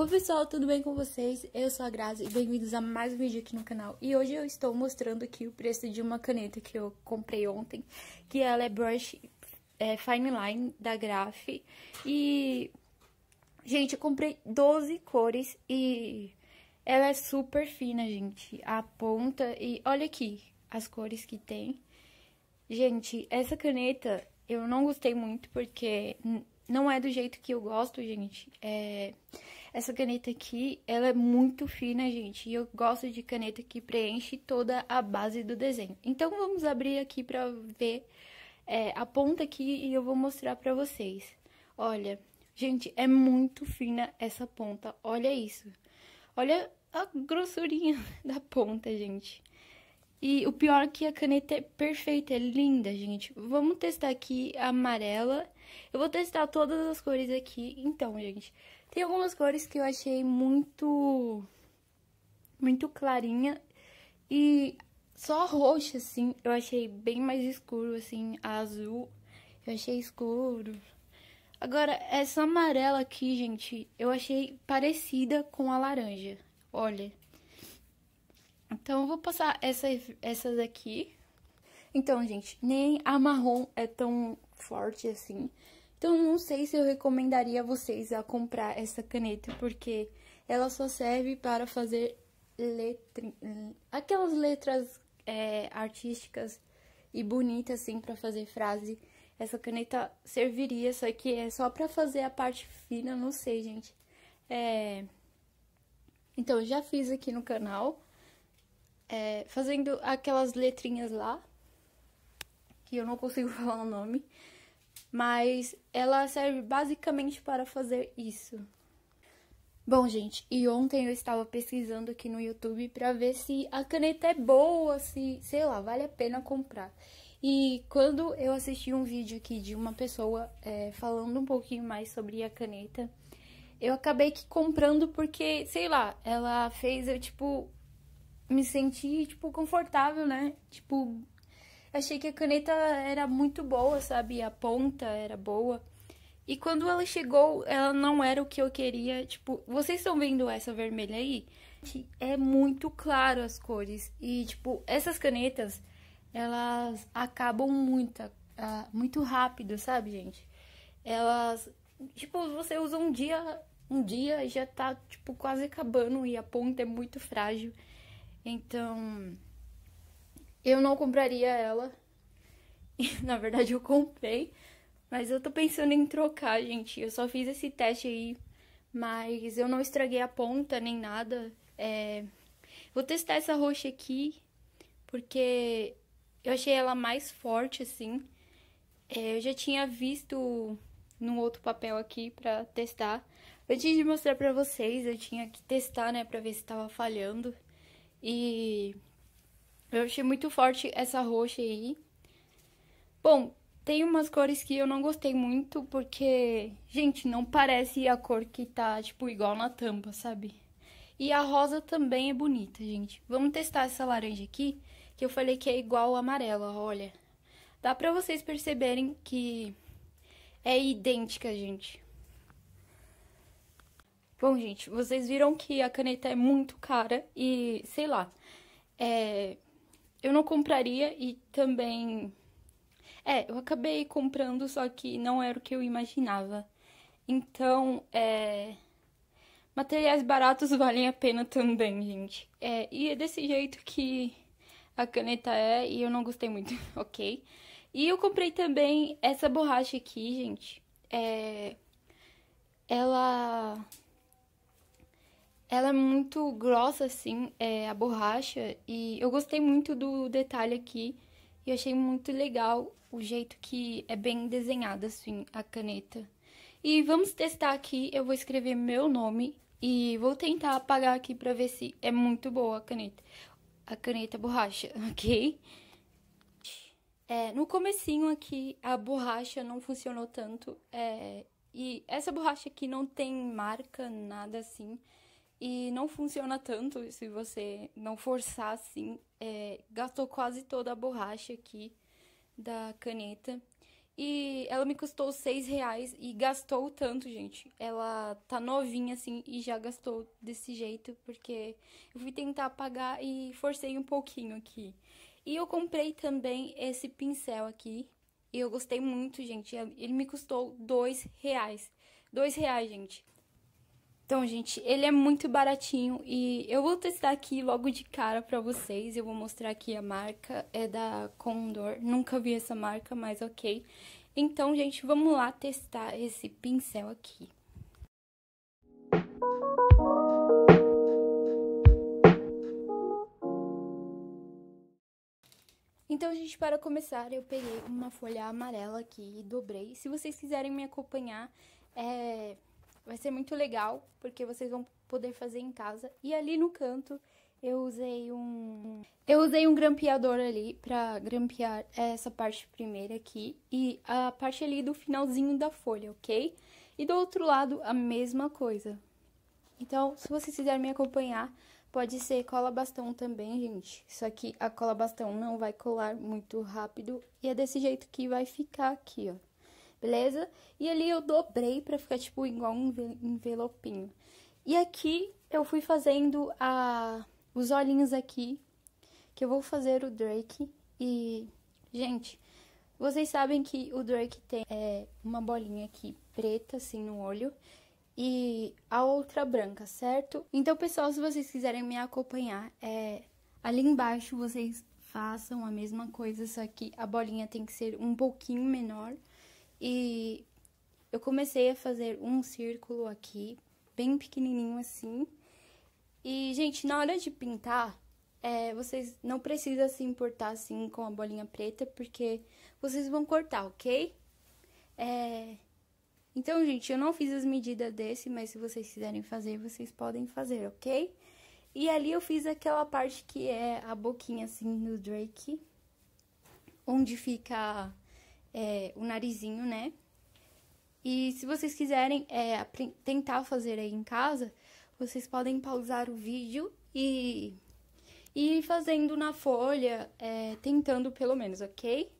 Oi pessoal, tudo bem com vocês? Eu sou a Grazi e bem-vindos a mais um vídeo aqui no canal. E hoje eu estou mostrando aqui o preço de uma caneta que eu comprei ontem, que ela é Brush é, Fine Line da Graf. E, gente, eu comprei 12 cores e ela é super fina, gente. A ponta e olha aqui as cores que tem. Gente, essa caneta eu não gostei muito porque não é do jeito que eu gosto, gente. É... Essa caneta aqui, ela é muito fina, gente, e eu gosto de caneta que preenche toda a base do desenho. Então, vamos abrir aqui pra ver é, a ponta aqui e eu vou mostrar pra vocês. Olha, gente, é muito fina essa ponta, olha isso. Olha a grossurinha da ponta, gente. E o pior é que a caneta é perfeita, é linda, gente. Vamos testar aqui a amarela. Eu vou testar todas as cores aqui. Então, gente, tem algumas cores que eu achei muito, muito clarinha e só roxo, assim, eu achei bem mais escuro, assim, azul, eu achei escuro. Agora, essa amarela aqui, gente, eu achei parecida com a laranja, olha. Então, eu vou passar essa, essas aqui Então, gente, nem a marrom é tão forte assim. Então, não sei se eu recomendaria vocês a comprar essa caneta, porque ela só serve para fazer letrinhas. aquelas letras é, artísticas e bonitas, assim, para fazer frase. Essa caneta serviria, só que é só para fazer a parte fina, não sei, gente. É... Então, já fiz aqui no canal, é, fazendo aquelas letrinhas lá, que eu não consigo falar o nome, mas ela serve basicamente para fazer isso. Bom, gente, e ontem eu estava pesquisando aqui no YouTube para ver se a caneta é boa, se, sei lá, vale a pena comprar. E quando eu assisti um vídeo aqui de uma pessoa é, falando um pouquinho mais sobre a caneta, eu acabei que comprando porque, sei lá, ela fez eu, tipo, me sentir, tipo, confortável, né? Tipo, achei que a caneta era muito boa, sabe? A ponta era boa. E quando ela chegou, ela não era o que eu queria. Tipo, vocês estão vendo essa vermelha aí? É muito claro as cores. E, tipo, essas canetas, elas acabam muito, uh, muito rápido, sabe, gente? Elas, tipo, você usa um dia, um dia e já tá, tipo, quase acabando e a ponta é muito frágil. Então, eu não compraria ela. Na verdade, eu comprei. Mas eu tô pensando em trocar, gente. Eu só fiz esse teste aí. Mas eu não estraguei a ponta nem nada. É... Vou testar essa roxa aqui. Porque eu achei ela mais forte, assim. É, eu já tinha visto num outro papel aqui pra testar. Antes de mostrar pra vocês, eu tinha que testar, né? Pra ver se tava falhando. E eu achei muito forte essa roxa aí. Bom, tem umas cores que eu não gostei muito, porque, gente, não parece a cor que tá, tipo, igual na tampa, sabe? E a rosa também é bonita, gente. Vamos testar essa laranja aqui, que eu falei que é igual a amarela, olha. Dá pra vocês perceberem que é idêntica, gente. Bom, gente, vocês viram que a caneta é muito cara e, sei lá, é, eu não compraria e também. É, eu acabei comprando, só que não era o que eu imaginava. Então, é. Materiais baratos valem a pena também, gente. É, e é desse jeito que a caneta é, e eu não gostei muito, ok? E eu comprei também essa borracha aqui, gente. É. Ela ela é muito grossa, assim, é, a borracha. E eu gostei muito do detalhe aqui. E achei muito legal o jeito que é bem desenhada, assim, a caneta. E vamos testar aqui. Eu vou escrever meu nome e vou tentar apagar aqui pra ver se é muito boa a caneta. A caneta borracha, ok? É, no comecinho aqui, a borracha não funcionou tanto. É, e essa borracha aqui não tem marca, nada assim. E não funciona tanto se você não forçar assim. É, gastou quase toda a borracha aqui da caneta. E ela me custou seis reais e gastou tanto, gente. Ela tá novinha, assim, e já gastou desse jeito, porque eu fui tentar pagar e forcei um pouquinho aqui. E eu comprei também esse pincel aqui. E eu gostei muito, gente. Ele me custou dois reais. dois reais, gente. Então, gente, ele é muito baratinho e eu vou testar aqui logo de cara pra vocês. Eu vou mostrar aqui a marca, é da Condor, nunca vi essa marca, mas ok. Então, gente, vamos lá testar esse pincel aqui. Então, gente, para começar, eu peguei uma folha amarela aqui e dobrei. Se vocês quiserem me acompanhar, é Vai ser muito legal, porque vocês vão poder fazer em casa. E ali no canto eu usei um. Eu usei um grampeador ali pra grampear essa parte primeira aqui e a parte ali do finalzinho da folha, ok? E do outro lado, a mesma coisa. Então, se vocês quiserem me acompanhar, pode ser cola bastão também, gente. Só que a cola bastão não vai colar muito rápido e é desse jeito que vai ficar aqui, ó beleza? E ali eu dobrei pra ficar, tipo, igual um envelopinho. E aqui eu fui fazendo a... os olhinhos aqui, que eu vou fazer o Drake. E, gente, vocês sabem que o Drake tem é, uma bolinha aqui preta, assim, no olho. E a outra branca, certo? Então, pessoal, se vocês quiserem me acompanhar, é, ali embaixo vocês façam a mesma coisa, só que a bolinha tem que ser um pouquinho menor. E eu comecei a fazer um círculo aqui, bem pequenininho assim. E, gente, na hora de pintar, é, vocês não precisam se importar assim com a bolinha preta, porque vocês vão cortar, ok? É... Então, gente, eu não fiz as medidas desse, mas se vocês quiserem fazer, vocês podem fazer, ok? E ali eu fiz aquela parte que é a boquinha, assim, do Drake, onde fica é, o narizinho, né? E se vocês quiserem é, tentar fazer aí em casa, vocês podem pausar o vídeo e, e ir fazendo na folha, é, tentando pelo menos, ok?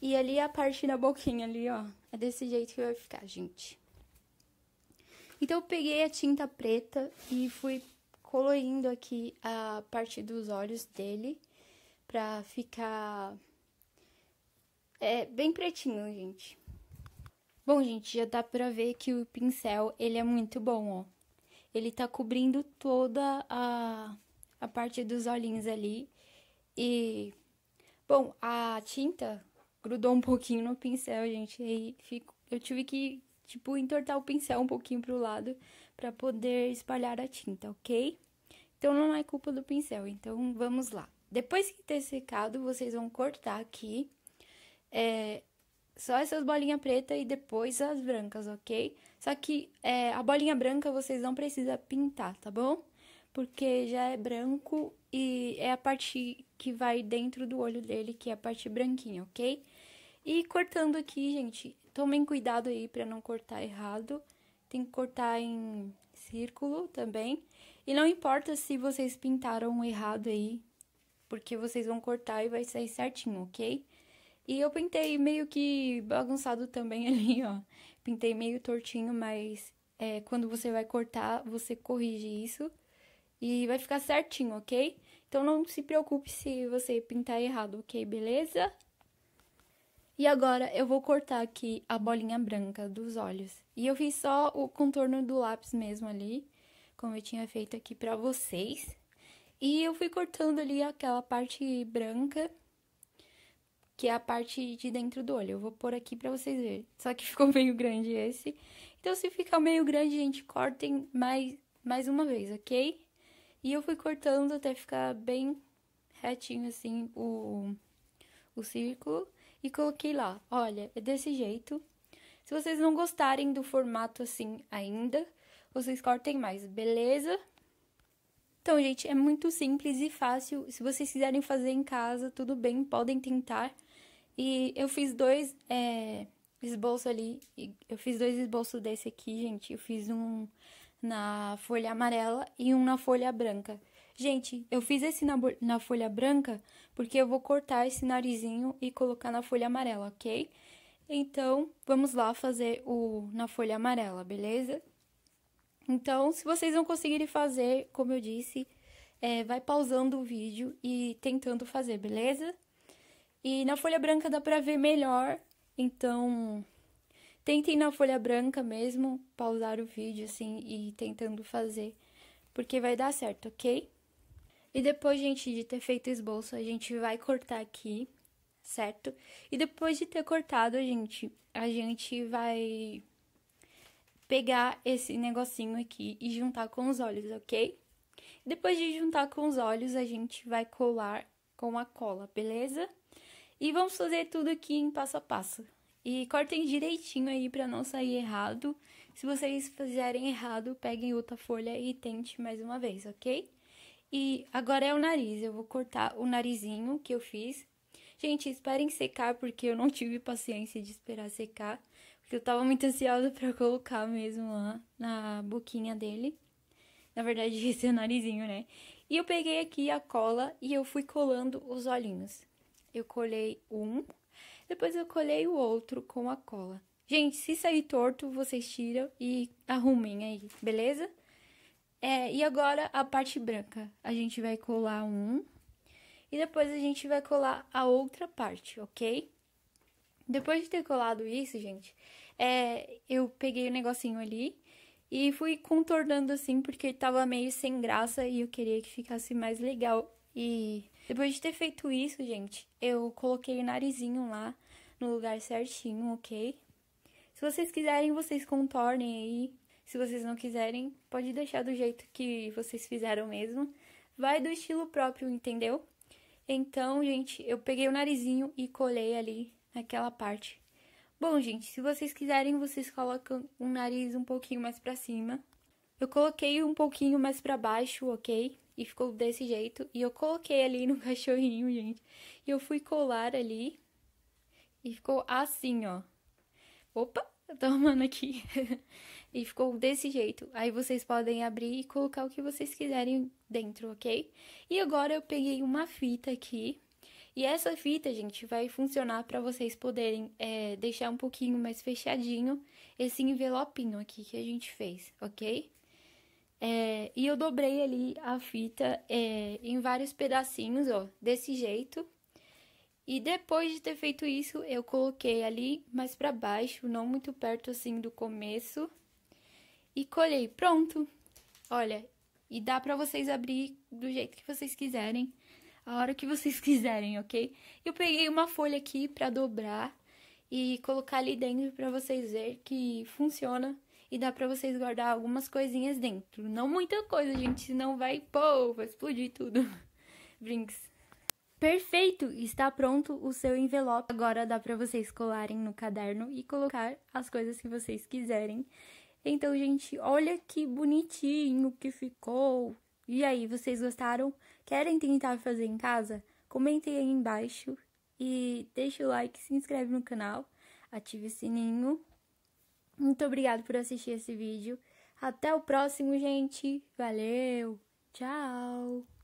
E ali a parte da boquinha ali, ó, é desse jeito que vai ficar, gente. Então, eu peguei a tinta preta e fui colorindo aqui a parte dos olhos dele pra ficar é bem pretinho, gente. Bom, gente, já dá pra ver que o pincel, ele é muito bom, ó. Ele tá cobrindo toda a, a parte dos olhinhos ali. E, bom, a tinta grudou um pouquinho no pincel, gente. E fico, eu tive que, tipo, entortar o pincel um pouquinho pro lado pra poder espalhar a tinta, ok? Então, não é culpa do pincel. Então, vamos lá. Depois que ter secado, vocês vão cortar aqui é, só essas bolinhas preta e depois as brancas, ok? Só que é, a bolinha branca vocês não precisam pintar, tá bom? Porque já é branco e é a parte que vai dentro do olho dele, que é a parte branquinha, ok? E cortando aqui, gente, tomem cuidado aí para não cortar errado. Tem que cortar em círculo também. E não importa se vocês pintaram errado aí, porque vocês vão cortar e vai sair certinho, ok? E eu pintei meio que bagunçado também ali, ó. Pintei meio tortinho, mas é, quando você vai cortar, você corrige isso e vai ficar certinho, ok? Então não se preocupe se você pintar errado, ok? Beleza? E agora eu vou cortar aqui a bolinha branca dos olhos. E eu fiz só o contorno do lápis mesmo ali, como eu tinha feito aqui pra vocês. E eu fui cortando ali aquela parte branca que é a parte de dentro do olho. Eu vou pôr aqui para vocês verem. Só que ficou meio grande esse. Então, se ficar meio grande, gente, cortem mais, mais uma vez, ok? E eu fui cortando até ficar bem retinho, assim, o, o círculo. E coloquei lá. Olha, é desse jeito. Se vocês não gostarem do formato assim ainda, vocês cortem mais, beleza? Então, gente, é muito simples e fácil. Se vocês quiserem fazer em casa, tudo bem, podem tentar. E eu fiz dois é, esboços ali. Eu fiz dois esboços desse aqui, gente. Eu fiz um na folha amarela e um na folha branca. Gente, eu fiz esse na, na folha branca porque eu vou cortar esse narizinho e colocar na folha amarela, ok? Então, vamos lá fazer o na folha amarela, beleza? Então, se vocês não conseguirem fazer, como eu disse, é, vai pausando o vídeo e tentando fazer, beleza? E na folha branca dá para ver melhor, então tentem na folha branca mesmo, pausar o vídeo assim e tentando fazer, porque vai dar certo, ok? E depois, gente, de ter feito o esboço, a gente vai cortar aqui, certo? E depois de ter cortado, a gente, a gente vai pegar esse negocinho aqui e juntar com os olhos, ok? Depois de juntar com os olhos, a gente vai colar com a cola, beleza? E vamos fazer tudo aqui em passo a passo. E cortem direitinho aí para não sair errado. Se vocês fizerem errado, peguem outra folha e tente mais uma vez, ok? E agora é o nariz. Eu vou cortar o narizinho que eu fiz. Gente, esperem secar, porque eu não tive paciência de esperar secar. Porque eu tava muito ansiosa para colocar mesmo lá na boquinha dele. Na verdade, esse é o narizinho, né? E eu peguei aqui a cola e eu fui colando os olhinhos eu colhei um, depois eu colhei o outro com a cola. Gente, se sair torto, vocês tiram e arrumem aí, beleza? É, e agora a parte branca. A gente vai colar um e depois a gente vai colar a outra parte, ok? Depois de ter colado isso, gente, é, eu peguei o negocinho ali e fui contornando assim, porque tava meio sem graça e eu queria que ficasse mais legal. E depois de ter feito isso, gente, eu coloquei o narizinho lá no lugar certinho, ok? Se vocês quiserem, vocês contornem aí. Se vocês não quiserem, pode deixar do jeito que vocês fizeram mesmo. Vai do estilo próprio, entendeu? Então, gente, eu peguei o narizinho e colei ali naquela parte. Bom, gente, se vocês quiserem, vocês colocam o nariz um pouquinho mais para cima. Eu coloquei um pouquinho mais para baixo, ok? E ficou desse jeito. E eu coloquei ali no cachorrinho, gente. E eu fui colar ali. E ficou assim, ó. Opa, eu tô arrumando aqui. e ficou desse jeito. Aí vocês podem abrir e colocar o que vocês quiserem dentro, ok? E agora eu peguei uma fita aqui. E essa fita, gente, vai funcionar para vocês poderem é, deixar um pouquinho mais fechadinho esse envelopinho aqui que a gente fez, ok? É, e eu dobrei ali a fita é, em vários pedacinhos, ó, desse jeito. E depois de ter feito isso, eu coloquei ali mais para baixo, não muito perto assim do começo. E colhei, pronto! Olha, e dá pra vocês abrir do jeito que vocês quiserem, a hora que vocês quiserem, ok? Eu peguei uma folha aqui pra dobrar e colocar ali dentro pra vocês verem que funciona e dá para vocês guardar algumas coisinhas dentro. Não muita coisa, gente, senão vai, pô, vai explodir tudo. Brinks. Perfeito! Está pronto o seu envelope. Agora dá para vocês colarem no caderno e colocar as coisas que vocês quiserem. Então, gente, olha que bonitinho que ficou. E aí, vocês gostaram? Querem tentar fazer em casa? Comentem aí embaixo e deixe o like, se inscreve no canal, ative o sininho muito obrigado por assistir esse vídeo. Até o próximo, gente. Valeu. Tchau.